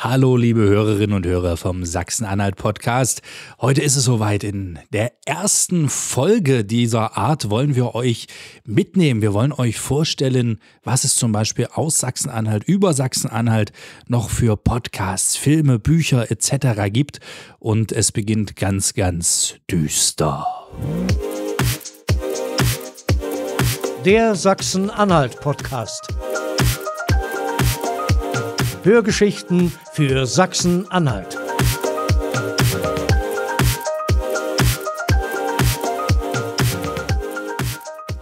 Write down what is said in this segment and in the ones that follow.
Hallo, liebe Hörerinnen und Hörer vom Sachsen-Anhalt Podcast. Heute ist es soweit. In der ersten Folge dieser Art wollen wir euch mitnehmen. Wir wollen euch vorstellen, was es zum Beispiel aus Sachsen-Anhalt, über Sachsen-Anhalt noch für Podcasts, Filme, Bücher etc. gibt. Und es beginnt ganz, ganz düster. Der Sachsen-Anhalt Podcast Hörgeschichten für Sachsen-Anhalt.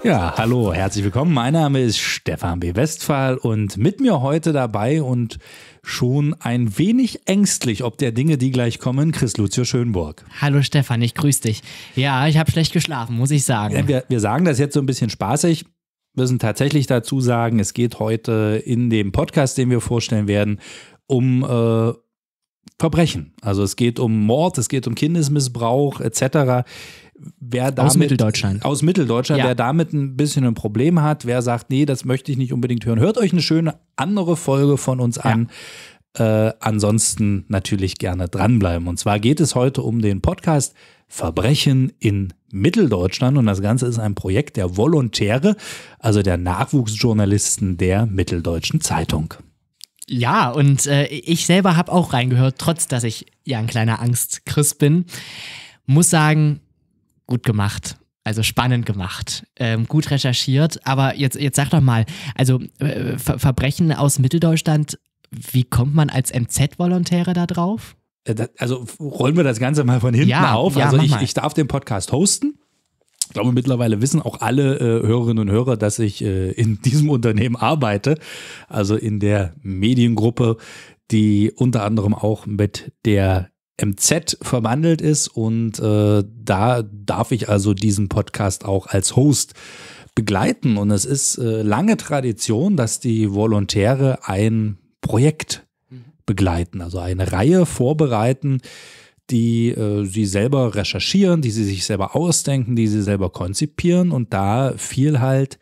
Ja, hallo, herzlich willkommen. Mein Name ist Stefan B. Westphal und mit mir heute dabei und schon ein wenig ängstlich, ob der Dinge, die gleich kommen, Chris Lucio Schönburg. Hallo Stefan, ich grüße dich. Ja, ich habe schlecht geschlafen, muss ich sagen. Ja, wir, wir sagen das jetzt so ein bisschen spaßig müssen tatsächlich dazu sagen, es geht heute in dem Podcast, den wir vorstellen werden, um äh, Verbrechen. Also es geht um Mord, es geht um Kindesmissbrauch etc. Wer damit, aus Mitteldeutschland. Aus Mitteldeutschland, ja. wer damit ein bisschen ein Problem hat, wer sagt, nee, das möchte ich nicht unbedingt hören, hört euch eine schöne andere Folge von uns an. Ja. Äh, ansonsten natürlich gerne dranbleiben. Und zwar geht es heute um den Podcast Verbrechen in Mitteldeutschland und das Ganze ist ein Projekt der Volontäre, also der Nachwuchsjournalisten der Mitteldeutschen Zeitung. Ja, und äh, ich selber habe auch reingehört, trotz dass ich ja ein kleiner Angstchris bin. Muss sagen, gut gemacht. Also spannend gemacht, ähm, gut recherchiert. Aber jetzt, jetzt sag doch mal, also äh, Ver Verbrechen aus Mitteldeutschland, wie kommt man als MZ-Volontäre da drauf? Äh, also rollen wir das Ganze mal von hinten ja, auf. Ja, also ich, ich darf den Podcast hosten. Ich glaube, mittlerweile wissen auch alle äh, Hörerinnen und Hörer, dass ich äh, in diesem Unternehmen arbeite, also in der Mediengruppe, die unter anderem auch mit der MZ verwandelt ist. Und äh, da darf ich also diesen Podcast auch als Host begleiten. Und es ist äh, lange Tradition, dass die Volontäre ein Projekt begleiten, also eine Reihe vorbereiten, die äh, sie selber recherchieren, die sie sich selber ausdenken, die sie selber konzipieren und da fiel halt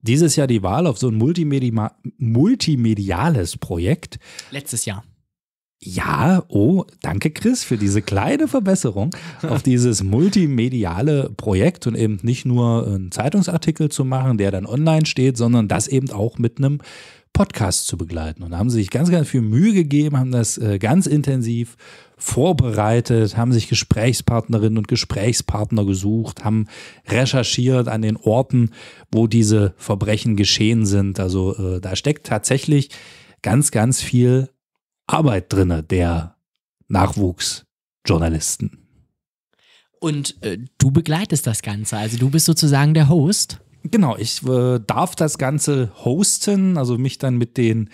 dieses Jahr die Wahl auf so ein Multimedi multimediales Projekt. Letztes Jahr ja, oh, danke Chris für diese kleine Verbesserung auf dieses multimediale Projekt und eben nicht nur einen Zeitungsartikel zu machen, der dann online steht, sondern das eben auch mit einem Podcast zu begleiten. Und da haben sie sich ganz, ganz viel Mühe gegeben, haben das äh, ganz intensiv vorbereitet, haben sich Gesprächspartnerinnen und Gesprächspartner gesucht, haben recherchiert an den Orten, wo diese Verbrechen geschehen sind. Also äh, da steckt tatsächlich ganz, ganz viel Arbeit drinne der Nachwuchsjournalisten. Und äh, du begleitest das Ganze, also du bist sozusagen der Host. Genau, ich äh, darf das Ganze hosten, also mich dann mit den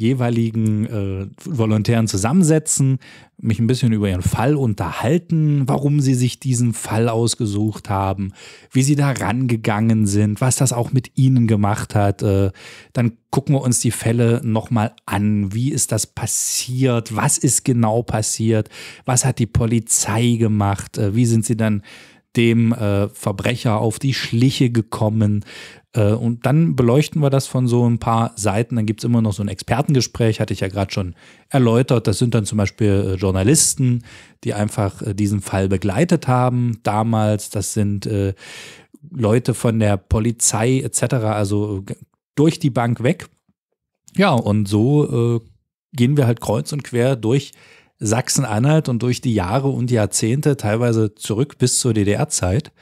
jeweiligen äh, Volontären zusammensetzen, mich ein bisschen über ihren Fall unterhalten, warum sie sich diesen Fall ausgesucht haben, wie sie da rangegangen sind, was das auch mit ihnen gemacht hat. Äh, dann gucken wir uns die Fälle nochmal an. Wie ist das passiert? Was ist genau passiert? Was hat die Polizei gemacht? Äh, wie sind sie dann dem äh, Verbrecher auf die Schliche gekommen. Äh, und dann beleuchten wir das von so ein paar Seiten. Dann gibt es immer noch so ein Expertengespräch, hatte ich ja gerade schon erläutert. Das sind dann zum Beispiel äh, Journalisten, die einfach äh, diesen Fall begleitet haben damals. Das sind äh, Leute von der Polizei etc., also äh, durch die Bank weg. Ja, und so gehen wir halt kreuz und quer durch Sachsen-Anhalt und durch die Jahre und Jahrzehnte, teilweise zurück bis zur DDR-Zeit,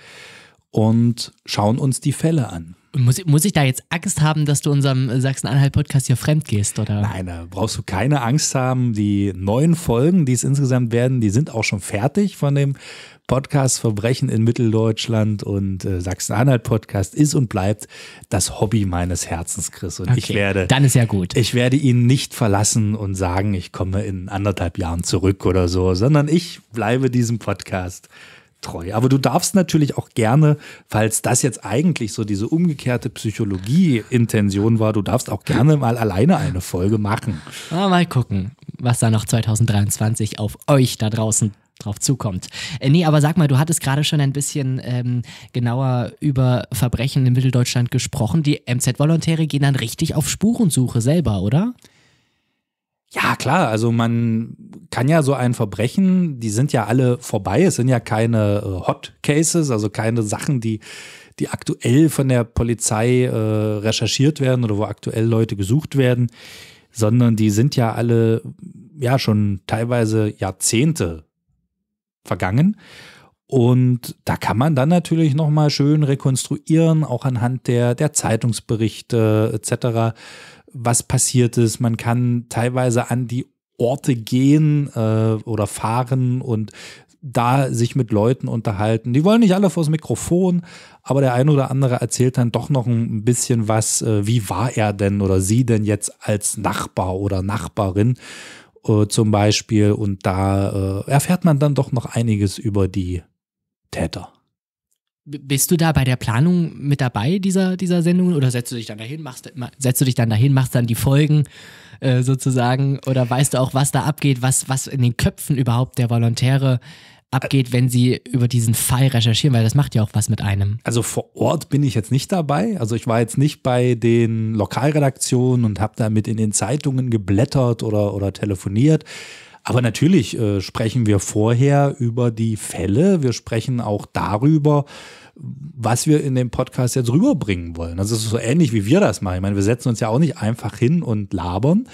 und schauen uns die Fälle an. Muss, muss ich da jetzt Angst haben, dass du unserem Sachsen-Anhalt-Podcast hier fremd gehst? Oder? Nein, da brauchst du keine Angst haben. Die neuen Folgen, die es insgesamt werden, die sind auch schon fertig von dem Podcast Verbrechen in Mitteldeutschland und äh, Sachsen-Anhalt-Podcast ist und bleibt das Hobby meines Herzens, Chris. Und okay, ich werde. Dann ist ja gut. Ich werde ihn nicht verlassen und sagen, ich komme in anderthalb Jahren zurück oder so, sondern ich bleibe diesem Podcast treu. Aber du darfst natürlich auch gerne, falls das jetzt eigentlich so diese umgekehrte Psychologie-Intention war, du darfst auch gerne mal alleine eine Folge machen. Ah, mal gucken, was da noch 2023 auf euch da draußen drauf zukommt. Äh, nee, aber sag mal, du hattest gerade schon ein bisschen ähm, genauer über Verbrechen in Mitteldeutschland gesprochen. Die MZ-Volontäre gehen dann richtig auf Spurensuche selber, oder? Ja. Ja, klar, also man kann ja so ein Verbrechen, die sind ja alle vorbei, es sind ja keine äh, Hot Cases, also keine Sachen, die, die aktuell von der Polizei äh, recherchiert werden oder wo aktuell Leute gesucht werden, sondern die sind ja alle ja schon teilweise Jahrzehnte vergangen. Und da kann man dann natürlich nochmal schön rekonstruieren, auch anhand der, der Zeitungsberichte etc was passiert ist. Man kann teilweise an die Orte gehen äh, oder fahren und da sich mit Leuten unterhalten. Die wollen nicht alle vors Mikrofon, aber der ein oder andere erzählt dann doch noch ein bisschen was, äh, wie war er denn oder sie denn jetzt als Nachbar oder Nachbarin äh, zum Beispiel. Und da äh, erfährt man dann doch noch einiges über die Täter. Bist du da bei der Planung mit dabei dieser, dieser Sendungen oder setzt du dich dann dahin, machst, setzt du dich dann dahin, machst dann die Folgen äh, sozusagen oder weißt du auch, was da abgeht, was, was in den Köpfen überhaupt der Volontäre abgeht, wenn sie über diesen Fall recherchieren, weil das macht ja auch was mit einem. Also vor Ort bin ich jetzt nicht dabei. Also ich war jetzt nicht bei den Lokalredaktionen und habe damit in den Zeitungen geblättert oder, oder telefoniert. Aber natürlich äh, sprechen wir vorher über die Fälle. Wir sprechen auch darüber, was wir in dem Podcast jetzt rüberbringen wollen. Also ist so ähnlich, wie wir das machen. Ich meine, wir setzen uns ja auch nicht einfach hin und labern,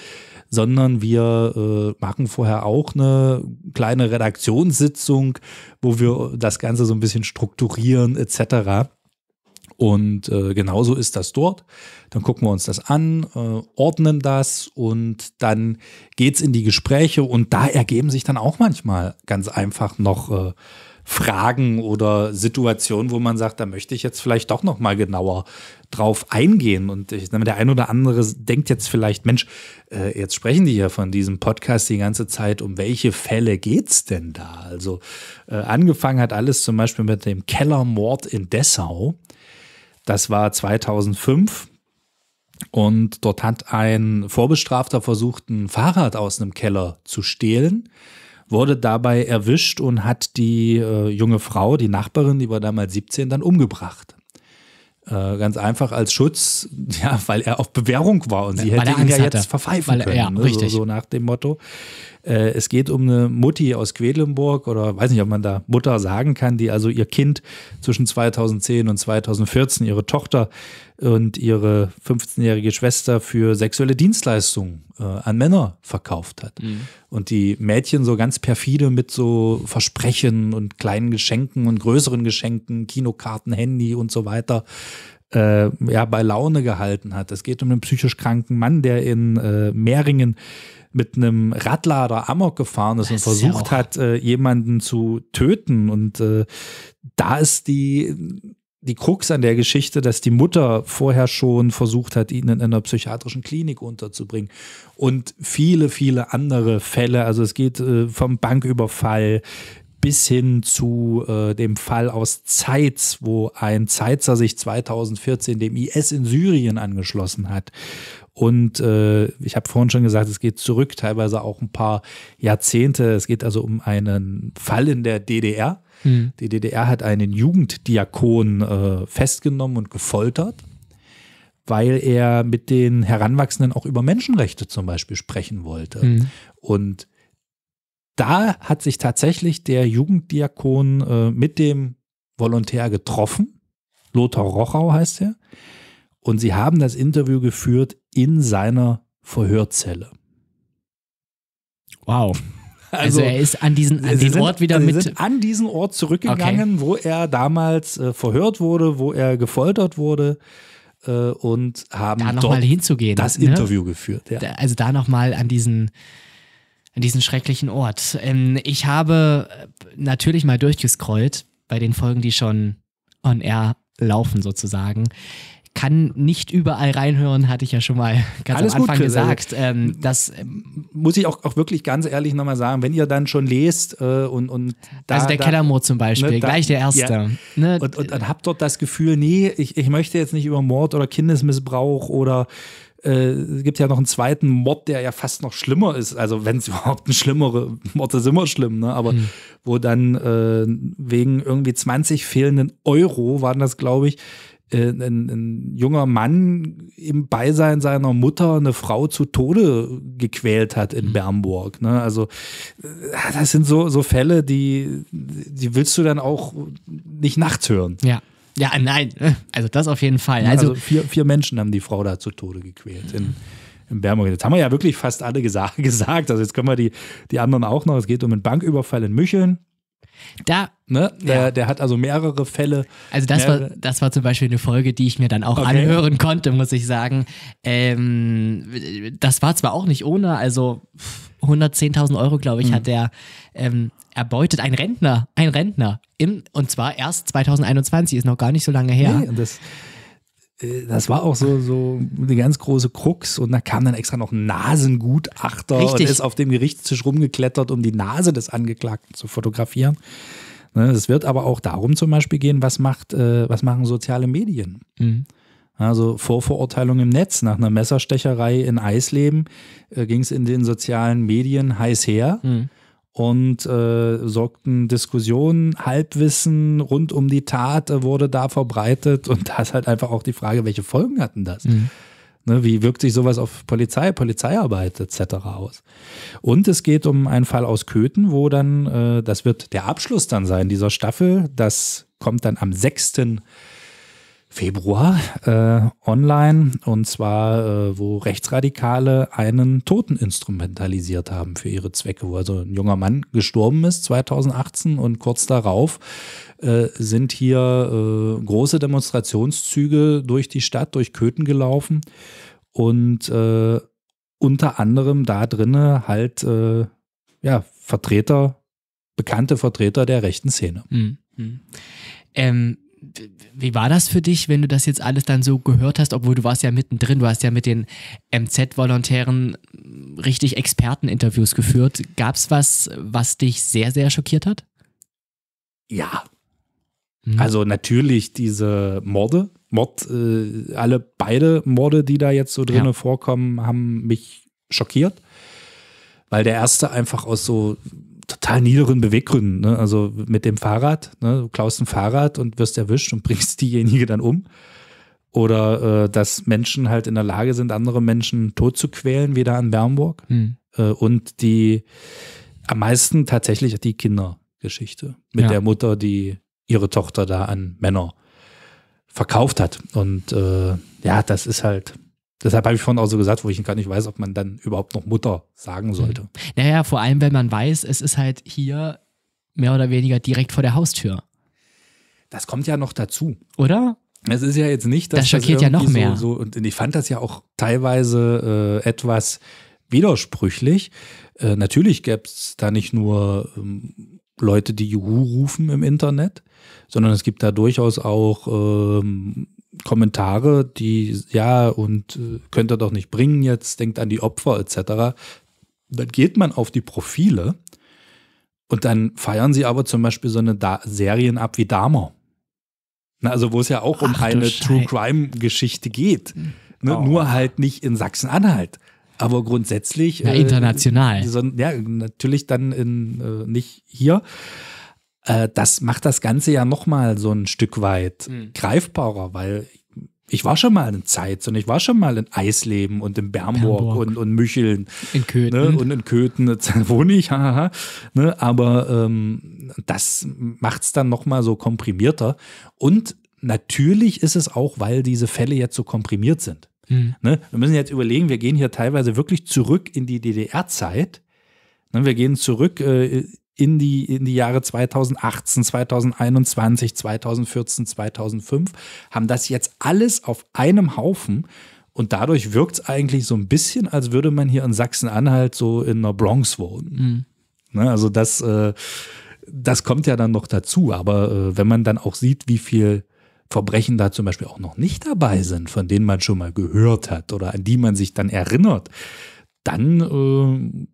sondern wir äh, machen vorher auch eine kleine Redaktionssitzung, wo wir das Ganze so ein bisschen strukturieren etc. Und äh, genauso ist das dort. Dann gucken wir uns das an, äh, ordnen das und dann geht es in die Gespräche und da ergeben sich dann auch manchmal ganz einfach noch äh, Fragen oder Situationen, wo man sagt, da möchte ich jetzt vielleicht doch noch mal genauer drauf eingehen. Und ich, der ein oder andere denkt jetzt vielleicht, Mensch, äh, jetzt sprechen die ja von diesem Podcast die ganze Zeit, um welche Fälle geht's denn da? Also äh, angefangen hat alles zum Beispiel mit dem Kellermord in Dessau. Das war 2005. Und dort hat ein Vorbestrafter versucht, ein Fahrrad aus einem Keller zu stehlen, wurde dabei erwischt und hat die äh, junge Frau, die Nachbarin, die war damals 17, dann umgebracht. Äh, ganz einfach als Schutz, ja, weil er auf Bewährung war und sie weil hätte ihn ja hatte. jetzt verpfeifen weil, können. Ja, ne? richtig. So, so, nach dem Motto. Äh, es geht um eine Mutti aus Quedlinburg oder weiß nicht, ob man da Mutter sagen kann, die also ihr Kind zwischen 2010 und 2014, ihre Tochter und ihre 15-jährige Schwester für sexuelle Dienstleistungen äh, an Männer verkauft hat. Mhm. Und die Mädchen so ganz perfide mit so Versprechen und kleinen Geschenken und größeren Geschenken, Kinokarten, Handy und so weiter äh, ja, bei Laune gehalten hat. Es geht um einen psychisch kranken Mann, der in äh, Mehringen mit einem Radlader Amok gefahren ist das und versucht ja hat, äh, jemanden zu töten. Und äh, da ist die, die Krux an der Geschichte, dass die Mutter vorher schon versucht hat, ihn in einer psychiatrischen Klinik unterzubringen. Und viele, viele andere Fälle. Also es geht äh, vom Banküberfall bis hin zu äh, dem Fall aus Zeitz, wo ein Zeitzer sich 2014 dem IS in Syrien angeschlossen hat und äh, ich habe vorhin schon gesagt, es geht zurück, teilweise auch ein paar Jahrzehnte. Es geht also um einen Fall in der DDR. Mhm. Die DDR hat einen Jugenddiakon äh, festgenommen und gefoltert, weil er mit den Heranwachsenden auch über Menschenrechte zum Beispiel sprechen wollte. Mhm. Und da hat sich tatsächlich der Jugenddiakon äh, mit dem Volontär getroffen. Lothar Rochau heißt er. Und sie haben das Interview geführt in seiner Verhörzelle. Wow. Also, also er ist an diesen an den sind, Ort wieder mit. an diesen Ort zurückgegangen, okay. wo er damals äh, verhört wurde, wo er gefoltert wurde äh, und haben da nochmal hinzugehen. Das ne? Interview geführt. Ja. Da, also da nochmal an diesen an diesen schrecklichen Ort. Ähm, ich habe äh, natürlich mal durchgescrollt bei den Folgen, die schon on air laufen sozusagen kann nicht überall reinhören, hatte ich ja schon mal ganz Alles am Anfang gut, also gesagt. Ähm, das ähm, muss ich auch, auch wirklich ganz ehrlich nochmal sagen, wenn ihr dann schon lest äh, und, und da, Also der da, Kellermoor zum ne, Beispiel, ne, da, gleich der Erste. Ja. Ne? Und, und, und habt dort das Gefühl, nee, ich, ich möchte jetzt nicht über Mord oder Kindesmissbrauch oder äh, gibt ja noch einen zweiten Mord, der ja fast noch schlimmer ist. Also wenn es überhaupt ein schlimmere Mord ist immer schlimm, ne? Aber mhm. wo dann äh, wegen irgendwie 20 fehlenden Euro waren das, glaube ich, äh, ein, ein, junger Mann im Beisein seiner Mutter eine Frau zu Tode gequält hat in mhm. Bernburg. Ne? Also äh, das sind so, so Fälle, die, die willst du dann auch nicht nachts hören. Ja. Ja, nein, äh, also das auf jeden Fall. Ne? Also, also vier, vier Menschen haben die Frau da zu Tode gequält in, in Bernburg. Jetzt haben wir ja wirklich fast alle gesa gesagt. Also jetzt können wir die, die anderen auch noch. Es geht um einen Banküberfall in Micheln da, ne? Der, ja. der, hat also mehrere Fälle. Also das war, das war zum Beispiel eine Folge, die ich mir dann auch okay. anhören konnte, muss ich sagen. Ähm, das war zwar auch nicht ohne, also 110.000 Euro, glaube ich, mhm. hat der ähm, erbeutet. Ein Rentner, ein Rentner. Im, und zwar erst 2021, ist noch gar nicht so lange her. Nee, und das äh, das war auch so, so eine ganz große Krux und da kam dann extra noch ein Nasengutachter Richtig. und ist auf dem Gerichtstisch rumgeklettert, um die Nase des Angeklagten zu fotografieren. Ne, es wird aber auch darum zum Beispiel gehen, was macht, äh, was machen soziale Medien? Mhm. Also Vorverurteilung im Netz nach einer Messerstecherei in Eisleben äh, ging es in den sozialen Medien heiß her. Mhm und äh, sorgten Diskussionen, Halbwissen rund um die Tat äh, wurde da verbreitet und da ist halt einfach auch die Frage, welche Folgen hatten das? Mhm. Ne, wie wirkt sich sowas auf Polizei, Polizeiarbeit etc. aus? Und es geht um einen Fall aus Köthen, wo dann, äh, das wird der Abschluss dann sein dieser Staffel, das kommt dann am 6. Februar äh, online und zwar, äh, wo Rechtsradikale einen Toten instrumentalisiert haben für ihre Zwecke, wo also ein junger Mann gestorben ist 2018 und kurz darauf äh, sind hier äh, große Demonstrationszüge durch die Stadt, durch Köthen gelaufen und äh, unter anderem da drinne halt äh, ja, Vertreter, bekannte Vertreter der rechten Szene. Mhm. mhm. Ähm wie war das für dich, wenn du das jetzt alles dann so gehört hast, obwohl du warst ja mittendrin, du hast ja mit den MZ-Volontären richtig Experteninterviews geführt. Gab es was, was dich sehr, sehr schockiert hat? Ja. Hm. Also natürlich diese Morde, Mord, äh, alle beide Morde, die da jetzt so drinne ja. vorkommen, haben mich schockiert, weil der erste einfach aus so total niederen Beweggründen. Ne? Also mit dem Fahrrad, ne? du klaust ein Fahrrad und wirst erwischt und bringst diejenige dann um. Oder äh, dass Menschen halt in der Lage sind, andere Menschen tot zu quälen, wie da in Bernburg. Mhm. Äh, und die am meisten tatsächlich die Kindergeschichte mit ja. der Mutter, die ihre Tochter da an Männer verkauft hat. Und äh, ja, das ist halt Deshalb habe ich vorhin auch so gesagt, wo ich gar nicht weiß, ob man dann überhaupt noch Mutter sagen hm. sollte. Naja, vor allem, wenn man weiß, es ist halt hier mehr oder weniger direkt vor der Haustür. Das kommt ja noch dazu. Oder? Es ist ja jetzt nicht, dass das schockiert das ja noch mehr. So, so, und ich fand das ja auch teilweise äh, etwas widersprüchlich. Äh, natürlich gäbe es da nicht nur ähm, Leute, die Juhu rufen im Internet, sondern es gibt da durchaus auch ähm, Kommentare, die ja und äh, könnt ihr doch nicht bringen jetzt, denkt an die Opfer etc. Dann geht man auf die Profile und dann feiern sie aber zum Beispiel so eine da Serien ab wie Dahmer. Na, also wo es ja auch Ach, um eine True Crime Geschichte geht, ne? oh. nur halt nicht in Sachsen-Anhalt. Aber grundsätzlich. Na, äh, international. Äh, so, ja, natürlich dann in, äh, nicht hier äh, das macht das Ganze ja nochmal so ein Stück weit mhm. greifbarer, weil ich war schon mal in Zeitz und ich war schon mal in Eisleben und in Bernburg, Bernburg. Und, und Mücheln. In Köthen. Ne? Und in Köthen wohne ich, haha. Ne? Aber ähm, das macht es dann nochmal so komprimierter. Und natürlich ist es auch, weil diese Fälle jetzt so komprimiert sind. Mhm. Ne? Wir müssen jetzt überlegen, wir gehen hier teilweise wirklich zurück in die DDR-Zeit. Ne, wir gehen zurück äh, in die, in die Jahre 2018, 2021, 2014, 2005, haben das jetzt alles auf einem Haufen. Und dadurch wirkt es eigentlich so ein bisschen, als würde man hier in Sachsen-Anhalt so in der Bronx wohnen. Mhm. Ne, also das, äh, das kommt ja dann noch dazu. Aber äh, wenn man dann auch sieht, wie viel Verbrechen da zum Beispiel auch noch nicht dabei sind, von denen man schon mal gehört hat oder an die man sich dann erinnert, dann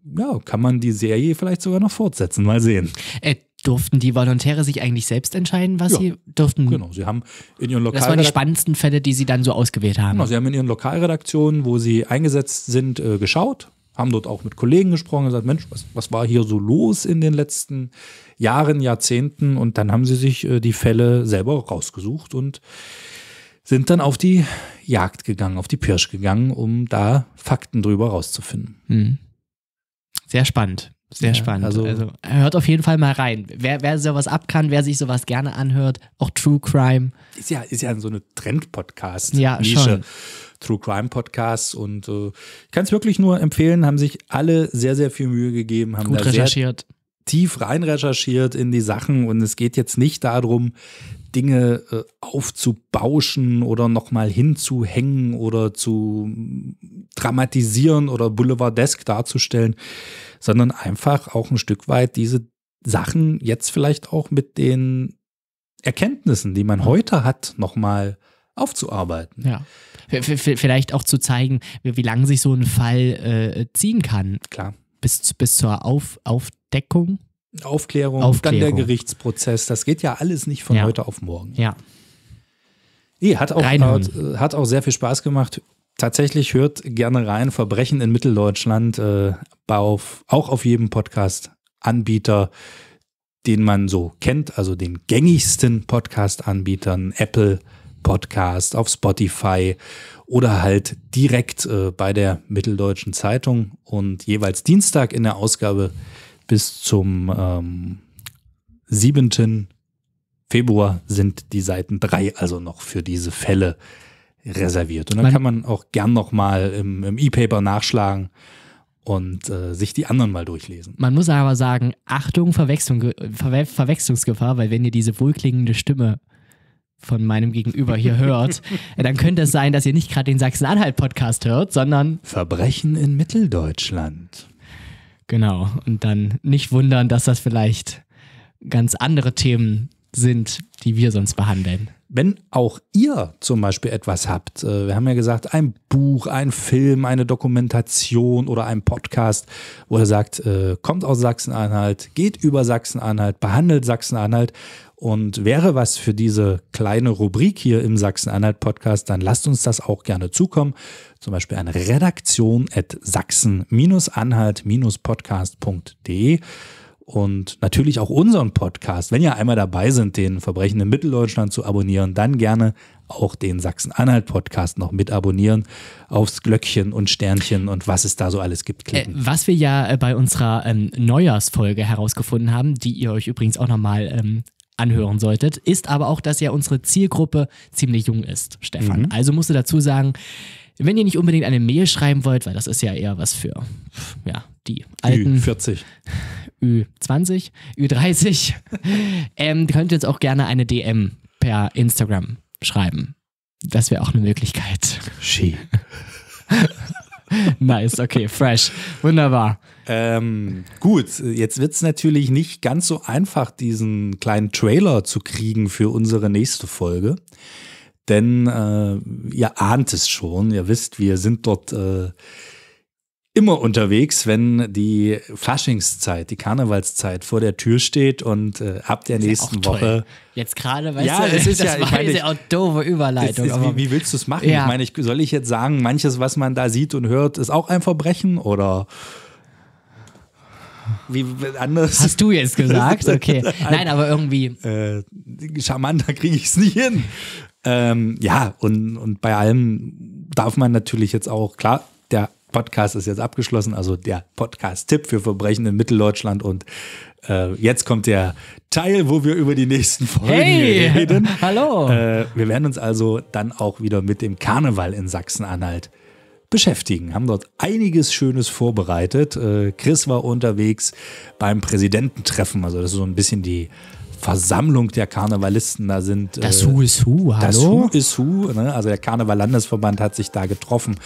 äh, ja, kann man die Serie vielleicht sogar noch fortsetzen. Mal sehen. Äh, durften die Volontäre sich eigentlich selbst entscheiden, was ja, sie durften? Genau, sie haben in ihren Lokalredaktionen. Das waren die spannendsten Fälle, die sie dann so ausgewählt haben. Genau, sie haben in ihren Lokalredaktionen, wo sie eingesetzt sind, äh, geschaut, haben dort auch mit Kollegen gesprochen und gesagt, Mensch, was, was war hier so los in den letzten Jahren, Jahrzehnten? Und dann haben sie sich äh, die Fälle selber rausgesucht und sind dann auf die Jagd gegangen, auf die Pirsch gegangen, um da Fakten drüber rauszufinden. Mhm. Sehr spannend. Sehr ja, spannend. Also, also, hört auf jeden Fall mal rein. Wer, wer sowas ab kann, wer sich sowas gerne anhört, auch True Crime. Ist ja, ist ja so eine Trend-Podcast-Nische. Ja, True Crime Podcasts und äh, ich kann es wirklich nur empfehlen, haben sich alle sehr, sehr viel Mühe gegeben, haben Gut da recherchiert. sehr tief rein recherchiert in die Sachen und es geht jetzt nicht darum, Dinge äh, aufzubauschen oder nochmal hinzuhängen oder zu dramatisieren oder boulevardesk darzustellen, sondern einfach auch ein Stück weit diese Sachen jetzt vielleicht auch mit den Erkenntnissen, die man heute hat, nochmal aufzuarbeiten. Ja. Vielleicht auch zu zeigen, wie, wie lange sich so ein Fall äh, ziehen kann. Klar. Bis, bis zur Auf, Aufdeckung Aufklärung, Aufklärung, dann der Gerichtsprozess. Das geht ja alles nicht von ja. heute auf morgen. Ja. Nee, hat auch, Reinhören. hat, auch sehr viel Spaß gemacht. Tatsächlich hört gerne rein. Verbrechen in Mitteldeutschland äh, auf, auch auf jedem Podcast-Anbieter, den man so kennt, also den gängigsten Podcast-Anbietern, Apple Podcast, auf Spotify oder halt direkt äh, bei der Mitteldeutschen Zeitung und jeweils Dienstag in der Ausgabe bis zum ähm, 7. Februar sind die Seiten 3 also noch für diese Fälle reserviert. Und dann kann man auch gern nochmal im, im E-Paper nachschlagen und äh, sich die anderen mal durchlesen. Man muss aber sagen, Achtung, Verwechslung, Ver Verwechslungsgefahr, weil wenn ihr diese wohlklingende Stimme von meinem Gegenüber hier hört, äh, dann könnte es sein, dass ihr nicht gerade den Sachsen-Anhalt-Podcast hört, sondern Verbrechen in Mitteldeutschland. Genau. Und dann nicht wundern, dass das vielleicht ganz andere Themen sind, die wir sonst behandeln. Wenn auch ihr zum Beispiel etwas habt, äh, wir haben ja gesagt, ein Buch, ein Film, eine Dokumentation oder ein Podcast, wo ihr sagt, äh, kommt aus Sachsen-Anhalt, geht über Sachsen-Anhalt, behandelt Sachsen-Anhalt und wäre was für diese kleine Rubrik hier im Sachsen-Anhalt-Podcast, dann lasst uns das auch gerne zukommen. Zum Beispiel an redaktion.sachsen-anhalt-podcast.de und natürlich auch unseren Podcast, wenn ihr einmal dabei sind, den Verbrechen in Mitteldeutschland zu abonnieren, dann gerne auch den Sachsen-Anhalt-Podcast noch mit abonnieren, aufs Glöckchen und Sternchen und was es da so alles gibt äh, klicken. Äh, was wir ja äh, bei unserer ähm, Neujahrsfolge herausgefunden haben, die ihr euch übrigens auch nochmal ähm, anhören solltet, ist aber auch, dass ja unsere Zielgruppe ziemlich jung ist, Stefan. Mhm. Also musst du dazu sagen, wenn ihr nicht unbedingt eine Mail schreiben wollt, weil das ist ja eher was für ja, die alten. Ü40. Ü20, Ü30, ähm, könnt ihr uns auch gerne eine DM per Instagram schreiben. Das wäre auch eine Möglichkeit. She. nice, okay, fresh. Wunderbar. Ähm, gut, jetzt wird es natürlich nicht ganz so einfach, diesen kleinen Trailer zu kriegen für unsere nächste Folge denn äh, ihr ahnt es schon, ihr wisst, wir sind dort äh, immer unterwegs, wenn die Faschingszeit, die Karnevalszeit vor der Tür steht und äh, ab der nächsten ja Woche. Jetzt gerade, weißt ja, du, es ist ja, war meine, diese auch doofe Überleitung. Ist, wie, wie, willst du es machen? Ja. Ich meine, ich, soll ich jetzt sagen, manches, was man da sieht und hört, ist auch ein Verbrechen oder? Wie anders. Hast du jetzt gesagt? Okay. Nein, aber irgendwie. Äh, charmanter kriege ich es nicht hin. Ähm, ja, und, und bei allem darf man natürlich jetzt auch, klar, der Podcast ist jetzt abgeschlossen, also der Podcast-Tipp für Verbrechen in Mitteldeutschland und äh, jetzt kommt der Teil, wo wir über die nächsten Folgen hey, reden. Hallo! Äh, wir werden uns also dann auch wieder mit dem Karneval in Sachsen-Anhalt beschäftigen, haben dort einiges Schönes vorbereitet. Äh, Chris war unterwegs beim Präsidententreffen, also das ist so ein bisschen die Versammlung der Karnevalisten da sind. Äh, das Who is Who, hallo? Das Who is Who, ne? also der Karneval-Landesverband hat sich da getroffen.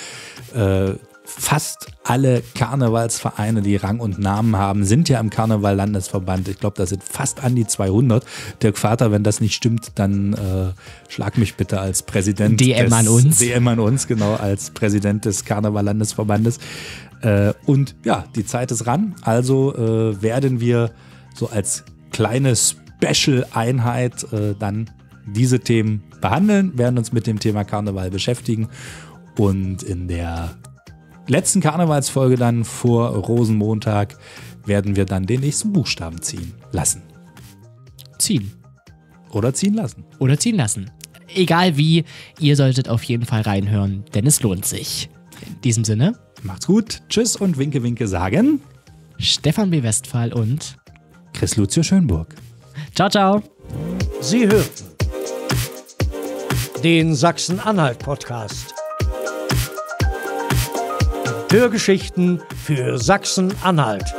Äh, fast alle Karnevalsvereine, die Rang und Namen haben, sind ja im Karneval-Landesverband. Ich glaube, da sind fast an die 200. Dirk Vater, wenn das nicht stimmt, dann äh, schlag mich bitte als Präsident. DM an uns. DM an uns, genau, als Präsident des Karneval-Landesverbandes. Äh, und ja, die Zeit ist ran. Also äh, werden wir so als kleines Special-Einheit äh, dann diese Themen behandeln, werden uns mit dem Thema Karneval beschäftigen und in der letzten Karnevalsfolge dann vor Rosenmontag werden wir dann den nächsten Buchstaben ziehen lassen. Ziehen. Oder ziehen lassen. Oder ziehen lassen. Egal wie, ihr solltet auf jeden Fall reinhören, denn es lohnt sich. In diesem Sinne. Macht's gut. Tschüss und Winke Winke sagen. Stefan B. Westphal und Chris Lucio Schönburg. Ciao, ciao. Sie hörten den Sachsen-Anhalt-Podcast. Hörgeschichten für Sachsen-Anhalt.